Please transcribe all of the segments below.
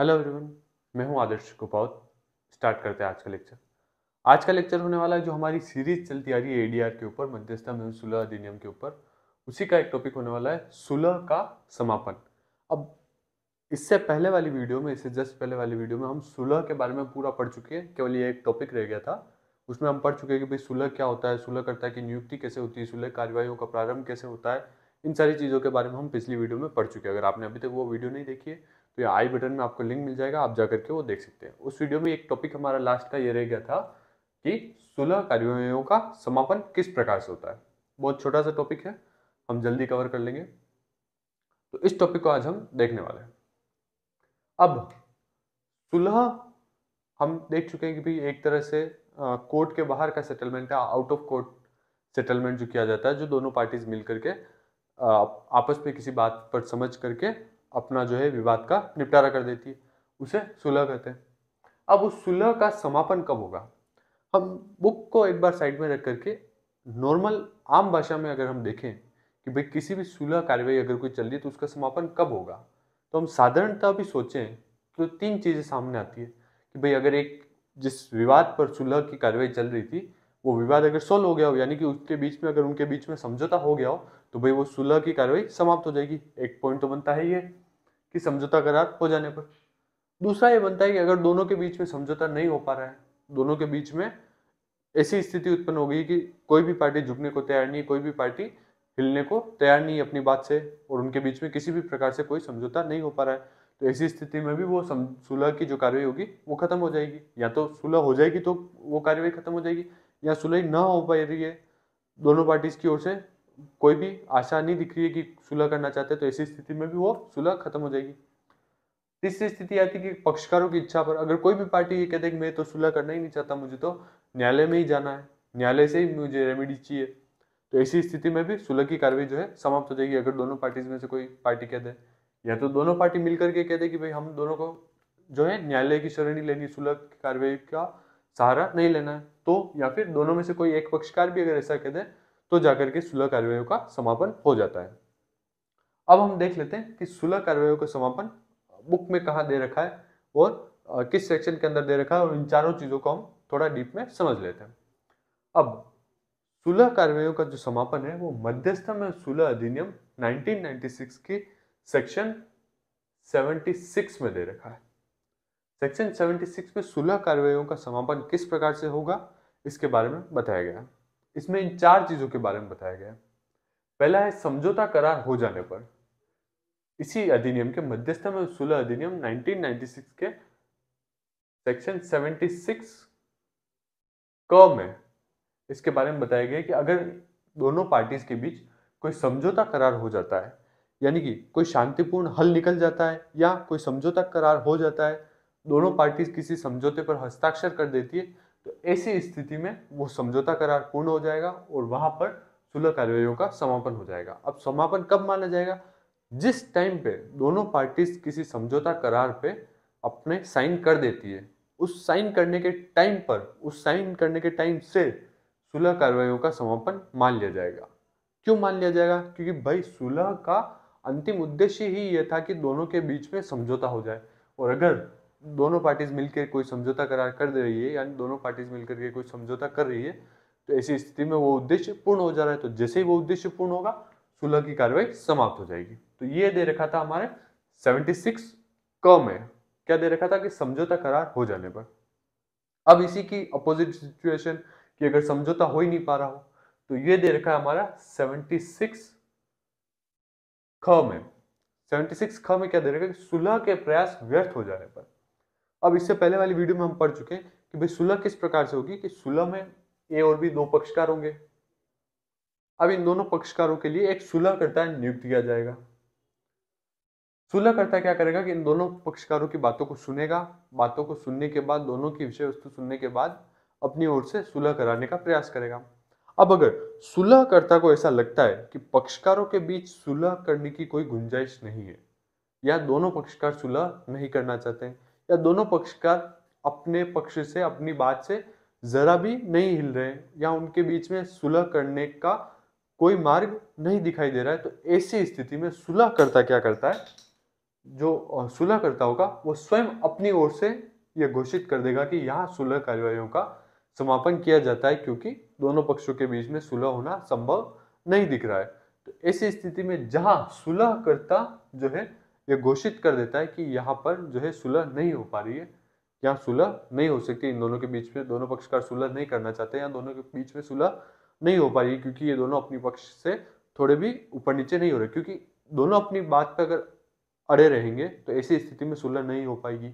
hello everyone मैं हूं आदर्श कुपाउत start करते हैं आज का लेक्चर आज का लेक्चर होने वाला है जो हमारी सीरीज चलती आ रही है एडीआर के ऊपर मध्यस्थता एवं सुलह अधिनियम के ऊपर उसी का एक टॉपिक होने वाला है सुलह का समापन अब इससे पहले वाली वीडियो में इससे जस्ट पहले वाली वीडियो में हम सुलह के बारे में पूरा पढ़ चुके हैं केवल ये एक टॉपिक रह गया था उसमें हम पढ़ चुके हैं कि भाई सुलह क्या होता है सुलह करता है कि नियुक्ति कैसे होती है सुलह कार्यवाही का प्रारंभ कैसे होता है इन सारी चीज़ों के बारे में हम पिछली वीडियो में पढ़ चुके हैं अगर आपने अभी तक वो वीडियो नहीं देखी है तो ये आई बटन में आपको लिंक मिल जाएगा आप जा करके वो देख सकते हैं उस वीडियो में एक टॉपिक हमारा लास्ट का ये रह गया था कि सुलह कार्यों का समापन किस प्रकार से होता है बहुत छोटा सा टॉपिक है हम जल्दी कवर कर लेंगे तो इस टॉपिक को आज हम देखने वाले हैं अब सुलह हम देख चुके हैं कि भाई एक तरह से कोर्ट के बाहर का सेटलमेंट है आउट ऑफ कोर्ट सेटलमेंट जो किया जाता है जो दोनों पार्टीज मिल करके आपस में किसी बात पर समझ करके अपना जो है विवाद का निपटारा कर देती है उसे सुलह कहते हैं अब उस सुलह का समापन कब होगा हम बुक को एक बार साइड में रख करके नॉर्मल आम भाषा में अगर हम देखें कि भाई किसी भी सुलह कार्रवाई अगर कोई चल रही है तो उसका समापन कब होगा तो हम साधारणतः भी सोचें तो तीन चीज़ें सामने आती है कि भाई अगर एक जिस विवाद पर सुलह की कार्रवाई चल रही थी वो विवाद अगर सोल्व हो गया हो यानी कि उसके बीच में अगर उनके बीच में समझौता हो गया हो तो भाई वो सुलह की कार्रवाई समाप्त हो जाएगी एक पॉइंट तो बनता है ये कि समझौता करार हो जाने पर दूसरा ये बनता है कि अगर दोनों के बीच में समझौता नहीं हो पा रहा है दोनों के बीच में ऐसी स्थिति उत्पन्न हो गई कि कोई भी पार्टी झुकने को तैयार नहीं कोई भी पार्टी हिलने को तैयार नहीं अपनी बात से और उनके बीच में किसी भी प्रकार से कोई समझौता नहीं हो पा रहा है तो ऐसी स्थिति में भी वो सुलह की जो कार्रवाई होगी वो खत्म हो जाएगी या तो सुलह हो जाएगी तो वो कार्रवाई खत्म हो जाएगी या सुलह ना हो पा रही है दोनों पार्टीज की ओर से कोई भी आशा नहीं दिख रही है कि सुलह करना चाहते तो ऐसी स्थिति में भी वो सुलह खत्म हो जाएगी तीसरी स्थिति आती है कि पक्षकारों की इच्छा पर अगर कोई भी पार्टी ये कहते कि मैं तो सुलह करना ही नहीं चाहता मुझे तो न्यायालय में ही जाना है न्यायालय से ही मुझे रेमेडी चाहिए तो ऐसी स्थिति में भी सुलह की कार्रवाई जो है समाप्त हो जाएगी अगर दोनों पार्टीज में से कोई पार्टी कह दे या तो दोनों पार्टी मिलकर के कह दे कि भाई हम दोनों को जो है न्यायालय की शरणी लेनी सुलह की कार्रवाई का सहारा नहीं लेना है तो या फिर दोनों में से कोई एक पक्षकार भी अगर ऐसा कह दे तो जाकर के सुलह कार्रवाइयों का समापन हो जाता है अब हम देख लेते हैं कि सुलह कार्रवाइयों का समापन बुक में कहा दे रखा है और किस सेक्शन के अंदर दे रखा है और इन चारों चीज़ों को हम थोड़ा डीप में समझ लेते हैं अब सुलह कार्रवाइयों का जो समापन है वो मध्यस्थम एवं सुलह अधिनियम 1996 की सेक्शन 76 में दे रखा है सेक्शन 76 में सुलह कार्रवाइयों का समापन किस प्रकार से होगा इसके बारे में बताया गया इसमें इन चार चीज़ों के बारे में बताया गया पहला है समझौता करार हो जाने पर इसी अधिनियम के मध्यस्थ में सुलह अधिनियम 1996 के सेक्शन 76 क में इसके बारे में बताया गया कि अगर दोनों पार्टीज के बीच कोई समझौता करार हो जाता है यानी कि कोई शांतिपूर्ण हल निकल जाता है या कोई समझौता करार हो जाता है दोनों पार्टीज किसी समझौते पर हस्ताक्षर कर देती है तो ऐसी स्थिति में वो समझौता करार पूर्ण हो जाएगा और वहां पर सुलह कार्रवाइयों का समापन हो जाएगा अब समापन कब माना जाएगा जिस टाइम पे दोनों पार्टीज किसी समझौता करार पे अपने साइन कर देती है उस साइन करने के टाइम पर उस साइन करने के टाइम से सुलह कार्रवाइयों का समापन मान लिया जाएगा क्यों मान लिया जाएगा क्योंकि भाई सुलह का अंतिम उद्देश्य ही यह था कि दोनों के बीच में समझौता हो जाए और अगर दोनों पार्टीज मिलकर कोई समझौता करार कर दे रही है यानी दोनों पार्टीज मिलकर के कोई समझौता कर रही है तो ऐसी स्थिति में वो उद्देश्य पूर्ण हो जा रहा है तो जैसे ही वो उद्देश्य पूर्ण होगा सुलह की कार्रवाई समाप्त हो जाएगी तो ये दे रखा था हमारे सेवेंटी सिक्स क में क्या दे रखा था कि समझौता करार हो जाने पर अब इसी की अपोजिट सिचुएशन कि अगर समझौता हो ही नहीं पा रहा हो तो ये दे रखा है हमारा सेवेंटी सिक्स ख में सेवेंटी सिक्स ख में क्या दे रखा है सुलह के प्रयास व्यर्थ हो जाने पर अब इससे पहले वाली वीडियो में हम पढ़ चुके हैं कि भाई सुलह किस प्रकार से होगी कि सुलह में ए और बी दो पक्षकार होंगे अब इन दोनों पक्षकारों के लिए एक सुलह करता नियुक्त किया जाएगा सुलह करता क्या करेगा कि इन दोनों पक्षकारों की बातों को सुनेगा बातों को सुनने के बाद दोनों की विषय वस्तु सुनने के बाद अपनी ओर से सुलह कराने का प्रयास करेगा अब अगर सुलहकर्ता को ऐसा लगता है कि पक्षकारों के बीच सुलह करने की कोई गुंजाइश नहीं है या दोनों पक्षकार सुलह नहीं करना चाहते हैं या दोनों का अपने पक्ष से अपनी बात से जरा भी नहीं हिल रहे या उनके बीच में सुलह करने का कोई मार्ग नहीं दिखाई दे रहा है तो ऐसी स्थिति में सुलह करता क्या करता है जो सुलह करता होगा वो स्वयं अपनी ओर से यह घोषित कर देगा कि यहाँ सुलह कार्यवाही का समापन किया जाता है क्योंकि दोनों पक्षों के बीच में सुलह होना संभव नहीं दिख रहा है तो ऐसी स्थिति में जहाँ सुलह करता जो है ये घोषित कर देता है कि यहाँ पर जो है सुलह नहीं हो पा रही है यहाँ सुलह नहीं हो सकती इन दोनों के बीच में दोनों पक्षकार सुलह नहीं करना चाहते या दोनों के बीच में सुलह नहीं हो पा रही क्योंकि ये दोनों अपनी पक्ष से थोड़े भी ऊपर नीचे नहीं हो रहे क्योंकि दोनों अपनी बात पर अगर अड़े रहेंगे तो ऐसी स्थिति में सुलह नहीं हो पाएगी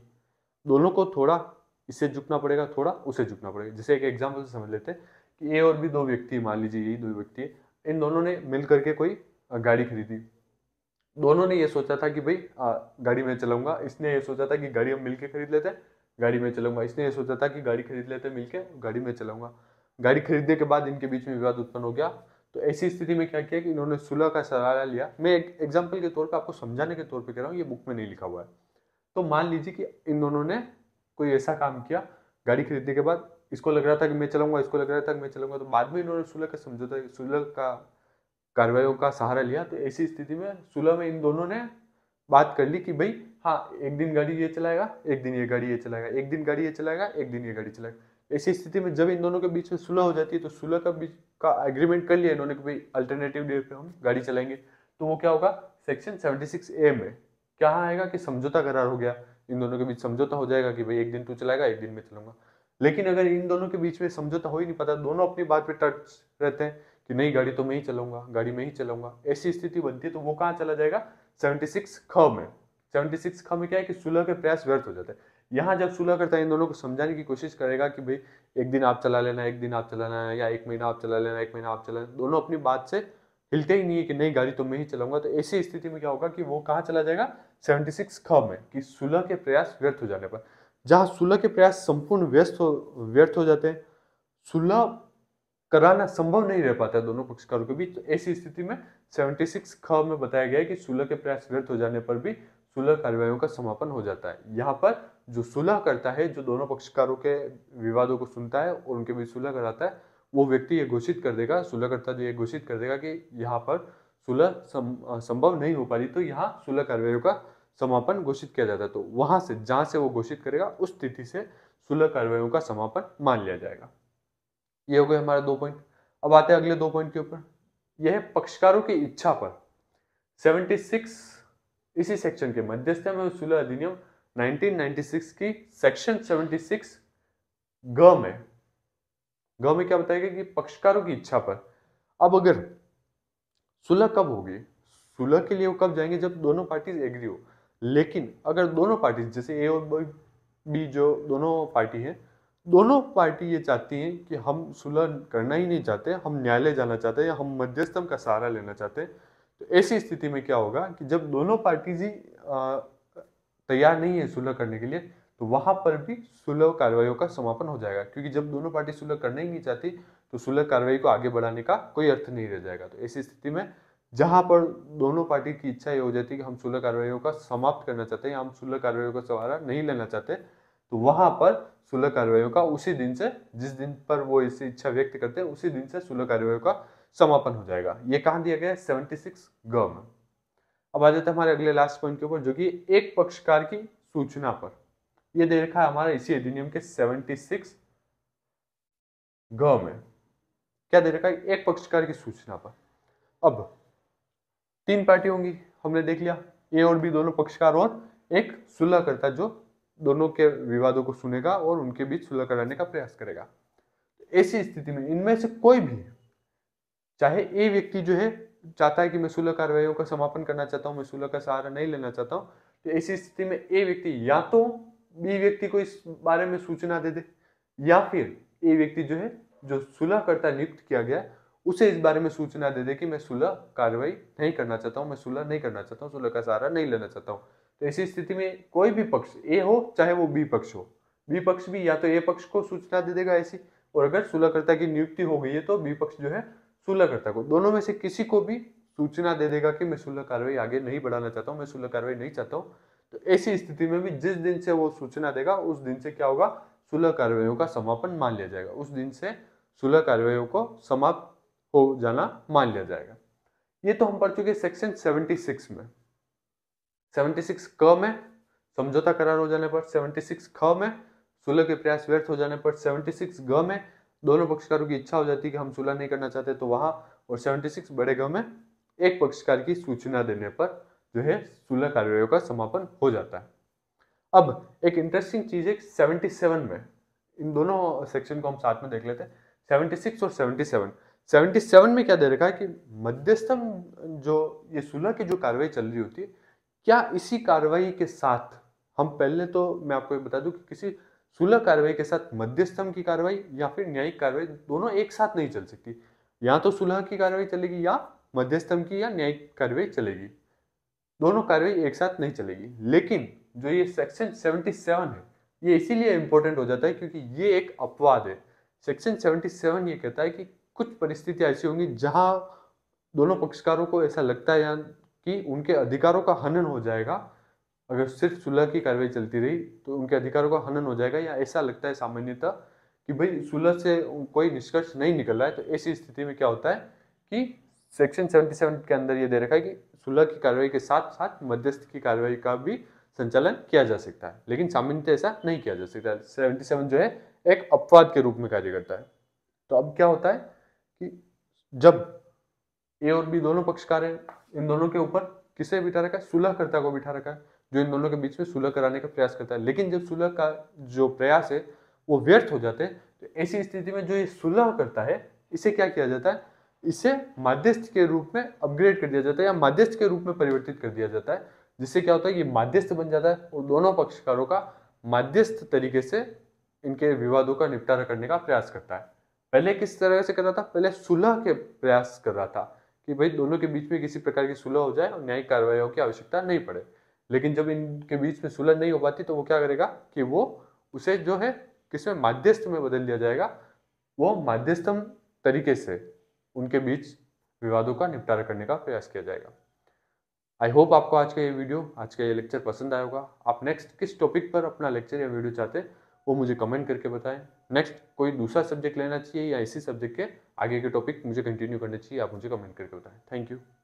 दोनों को थोड़ा इससे झुकना पड़ेगा थोड़ा उसे झुकना पड़ेगा जैसे एक एग्जाम्पल से समझ लेते हैं कि ए और भी दो व्यक्ति मान लीजिए यही दो व्यक्ति इन दोनों ने मिल करके कोई गाड़ी खरीदी दोनों ने ये सोचा था कि भाई गाड़ी में चलाऊंगा इसने ये सोचा था कि गाड़ी हम मिलके खरीद लेते गाड़ी में चलाऊंगा इसने ये सोचा था कि गाड़ी खरीद लेते मिलके गाड़ी में चलाऊंगा गाड़ी खरीदने के बाद इनके बीच में विवाद उत्पन्न हो गया तो ऐसी स्थिति में क्या किया कि इन्होंने सुलह का सहारा लिया मैं एक एग्जाम्पल के तौर पर आपको समझाने के तौर पर कह रहा हूँ ये बुक में नहीं लिखा हुआ है तो मान लीजिए कि इन दोनों ने कोई ऐसा काम किया गाड़ी खरीदने के बाद इसको लग रहा था कि मैं चलाऊंगा इसको लग रहा था कि मैं चलाऊंगा तो बाद में इन्होंने सुलह का समझौता सुलह का कार्रवाइयों का सहारा लिया तो ऐसी स्थिति में सुलह में इन दोनों ने बात कर ली कि भाई हाँ एक दिन गाड़ी ये चलाएगा एक दिन ये गाड़ी ये चलाएगा एक दिन गाड़ी ये चलाएगा एक दिन ये गाड़ी चलाएगा ऐसी स्थिति में जब इन दोनों के बीच में सुलह हो जाती है तो सुलह का बीच का एग्रीमेंट कर लिया इन्होंने कि भाई अल्टरनेटिव डे पे हम गाड़ी चलाएंगे तो वो क्या होगा सेक्शन सेवेंटी सिक्स ए में क्या आएगा कि समझौता करार हो गया इन दोनों के बीच समझौता हो जाएगा कि भाई एक दिन तू चलाएगा एक दिन मैं चलूंगा लेकिन अगर इन दोनों के बीच में समझौता हो ही नहीं पाता दोनों अपनी बात पे टच रहते हैं कि नहीं गाड़ी तो मैं ही चलाऊंगा गाड़ी में ही चलाऊंगा ऐसी स्थिति बनती है तो वो कहाँ चला जाएगा सेवेंटी सिक्स ख में सेवेंटी सिक्स ख में क्या है कि सुलह के प्रयास व्यर्थ हो जाते हैं यहाँ जब सुलह करता है इन दोनों को समझाने की कोशिश करेगा कि भाई एक दिन आप चला लेना एक दिन आप चलाना है या एक महीना आप चला लेना एक महीना आप चला लेना दोनों अपनी बात से हिलते ही नहीं है कि नहीं गाड़ी तो मैं ही चलाऊंगा तो ऐसी स्थिति में क्या होगा कि वो कहाँ चला जाएगा सेवेंटी सिक्स ख में कि सुलह के प्रयास व्यर्थ हो जाने पर जहाँ सुलह के प्रयास संपूर्ण व्यस्त हो व्यर्थ हो जाते हैं सुलह कराना संभव नहीं रह पाता है दोनों पक्षकारों के बीच तो ऐसी स्थिति में 76 ख में बताया गया है कि सुलह के प्रयास व्यर्थ हो जाने पर भी सुलह कार्रवाई का समापन हो जाता है यहाँ पर जो सुलह करता है जो दोनों पक्षकारों के विवादों को सुनता है और उनके बीच सुलह कराता है वो व्यक्ति ये घोषित कर देगा सुलहकर्ता जो ये घोषित कर देगा कि यहाँ पर सुलह संभव नहीं हो पा रही तो यहाँ सुलह कार्रवाई का समापन घोषित किया जाता है तो वहां से जहां से वो घोषित करेगा उस स्थिति से सुलह कार्रवाई का समापन मान लिया जाएगा ये हो गए हमारे दो पॉइंट अब आते हैं अगले दो पॉइंट के ऊपर यह है पक्षकारों की इच्छा पर 76 इसी सेक्शन के मध्यस्थ में सुलह अधिनियम 1996 की सेक्शन 76 ग में ग में क्या बताएगा कि पक्षकारों की इच्छा पर अब अगर सुलह कब होगी सुलह के लिए वो कब जाएंगे जब दोनों पार्टीज एग्री हो लेकिन अगर दोनों पार्टीज जैसे ए और बी जो दोनों पार्टी है दोनों पार्टी ये चाहती हैं कि हम सुलह करना ही नहीं चाहते हम न्यायालय जाना चाहते हैं या हम मध्यस्थम का सहारा लेना चाहते हैं तो ऐसी स्थिति में क्या होगा कि जब दोनों पार्टी जी तैयार नहीं है सुलह करने के लिए तो वहां पर भी सुलह कार्रवाई का समापन हो जाएगा क्योंकि जब दोनों पार्टी सुलह करना ही नहीं चाहती तो सुलह कार्रवाई को आगे बढ़ाने का कोई अर्थ नहीं रह जाएगा तो ऐसी स्थिति में जहां पर दोनों पार्टी की इच्छा ये हो जाती है कि हम सुलह कार्रवाई का समाप्त करना चाहते हैं हम सुलह कार्रवाई का सहारा नहीं लेना चाहते तो वहां पर सुलह कार्रवाइयों का उसी दिन से जिस दिन पर वो इसी इच्छा व्यक्त करते हैं उसी दिन से सुलह कार्रवाइयों का समापन हो जाएगा ये कहाँ दिया गया सेवेंटी सिक्स ग में अब आ जाते हैं हमारे अगले लास्ट पॉइंट के ऊपर जो कि एक पक्षकार की सूचना पर यह दे रखा है हमारा इसी अधिनियम के सेवेंटी सिक्स ग में क्या दे रखा है एक पक्षकार की सूचना पर अब तीन पार्टी होंगी हमने देख लिया ए और बी दोनों पक्षकार और एक सुलह करता जो दोनों के विवादों को सुनेगा और उनके बीच सुलह कराने का प्रयास करेगा ऐसी स्थिति में इनमें से कोई भी चाहे ए व्यक्ति जो है चाहता है कि मैं सुलह कार्रवाई का समापन करना चाहता हूँ मैं सुलह का सहारा नहीं लेना चाहता हूँ तो ऐसी स्थिति में ए व्यक्ति या तो बी व्यक्ति को इस बारे में सूचना दे दे या फिर ए व्यक्ति जो है जो सुलहकर्ता नियुक्त किया गया उसे इस बारे में सूचना दे दे कि मैं सुलह कार्रवाई नहीं करना चाहता हूँ मैं सुलह नहीं करना चाहता हूँ सुलह का सहारा नहीं लेना चाहता हूँ तो ऐसी स्थिति में कोई भी पक्ष ए हो चाहे वो बी पक्ष हो बी पक्ष भी या तो ए पक्ष को सूचना दे देगा ऐसी और अगर सुलहकर्ता की नियुक्ति हो गई है तो बी पक्ष जो है सुलहकर्ता को दोनों में से किसी को भी सूचना दे देगा कि मैं सुलह कार्रवाई आगे नहीं बढ़ाना चाहता हूँ मैं सुलह कार्रवाई नहीं चाहता हूँ तो ऐसी स्थिति में भी जिस दिन से वो सूचना देगा उस दिन से क्या होगा सुलह कार्रवाई का समापन मान लिया जाएगा उस दिन से सुलह कार्रवाइयों को समाप्त हो जाना मान लिया जाएगा ये तो हम पढ़ चुके सेक्शन सेवेंटी सिक्स में 76 क में समझौता करार हो जाने पर 76 ख में सुलह के प्रयास व्यर्थ हो जाने पर 76 ग में दोनों पक्षकारों की इच्छा हो जाती है कि हम सुलह नहीं करना चाहते तो वहां और 76 बड़े ग में एक पक्षकार की सूचना देने पर जो है सुलह कार्यवाही का समापन हो जाता है अब एक इंटरेस्टिंग चीज है सेवेंटी सेवन में इन दोनों सेक्शन को हम साथ में देख लेते हैं सेवेंटी सिक्स और सेवेंटी सेवन सेवेंटी सेवन में क्या दे रखा है कि मध्यस्थम जो ये सुलह की जो कार्रवाई चल रही होती है क्या इसी कार्रवाई के साथ हम पहले तो मैं आपको बता दूं कि किसी सुलह कार्रवाई के साथ मध्यस्थम की कार्रवाई या फिर न्यायिक कार्रवाई दोनों एक साथ नहीं चल सकती या तो सुलह की कार्रवाई चलेगी या मध्यस्थम की या न्यायिक कार्रवाई चलेगी दोनों कार्रवाई एक साथ नहीं चलेगी लेकिन जो ये सेक्शन सेवन है ये इसीलिए इम्पोर्टेंट हो जाता है क्योंकि ये एक अपवाद है सेक्शन सेवन ये कहता है कि कुछ परिस्थितियाँ ऐसी होंगी जहाँ दोनों पक्षकारों को ऐसा लगता है या कि उनके अधिकारों का हनन हो जाएगा अगर सिर्फ सुलह की कार्रवाई चलती रही तो उनके अधिकारों का हनन हो जाएगा या ऐसा लगता है सामान्यतः कि भाई सुलह से कोई निष्कर्ष नहीं निकल रहा है तो ऐसी स्थिति में क्या होता है कि सेक्शन 77 के अंदर ये दे रखा है कि सुलह की कार्रवाई के साथ साथ मध्यस्थ की कार्रवाई का भी संचालन किया जा सकता है लेकिन सामान्यतः ऐसा नहीं किया जा सकता है सेवेंटी जो है एक अपवाद के रूप में कार्य करता है तो अब क्या होता है कि जब ए और बी दोनों पक्षकार हैं इन दोनों के ऊपर किसे बिठा रखा है सुलहकर्ता को बिठा रखा है जो इन दोनों के बीच में सुलह कराने का प्रयास करता है लेकिन जब सुलह का जो प्रयास है वो व्यर्थ हो जाते हैं तो ऐसी स्थिति में जो ये सुलह करता है इसे क्या किया जाता है इसे माध्यस्थ के रूप में अपग्रेड कर दिया जाता है या माध्यस्थ के रूप में परिवर्तित कर दिया जाता है जिससे क्या होता है कि माध्यस्थ बन जाता है और दोनों पक्षकारों का माध्यस्थ तरीके से इनके विवादों का निपटारा करने का प्रयास करता है पहले किस तरह से कर रहा था पहले सुलह के प्रयास कर रहा था कि भाई दोनों के बीच में किसी प्रकार की सुलह हो जाए और न्यायिक कार्रवाई की आवश्यकता नहीं पड़े लेकिन जब इनके बीच में सुलह नहीं हो पाती तो वो क्या करेगा कि वो उसे जो है किसमें माध्यस्थ में बदल दिया जाएगा वो माध्यस्थम तरीके से उनके बीच विवादों का निपटारा करने का प्रयास किया जाएगा आई होप आपको आज का ये वीडियो आज का ये लेक्चर पसंद आया होगा आप नेक्स्ट किस टॉपिक पर अपना लेक्चर या वीडियो चाहते हैं वो मुझे कमेंट करके बताएं नेक्स्ट कोई दूसरा सब्जेक्ट लेना चाहिए या इसी सब्जेक्ट के आगे के टॉपिक मुझे कंटिन्यू करना चाहिए आप मुझे कमेंट करके बताएं थैंक यू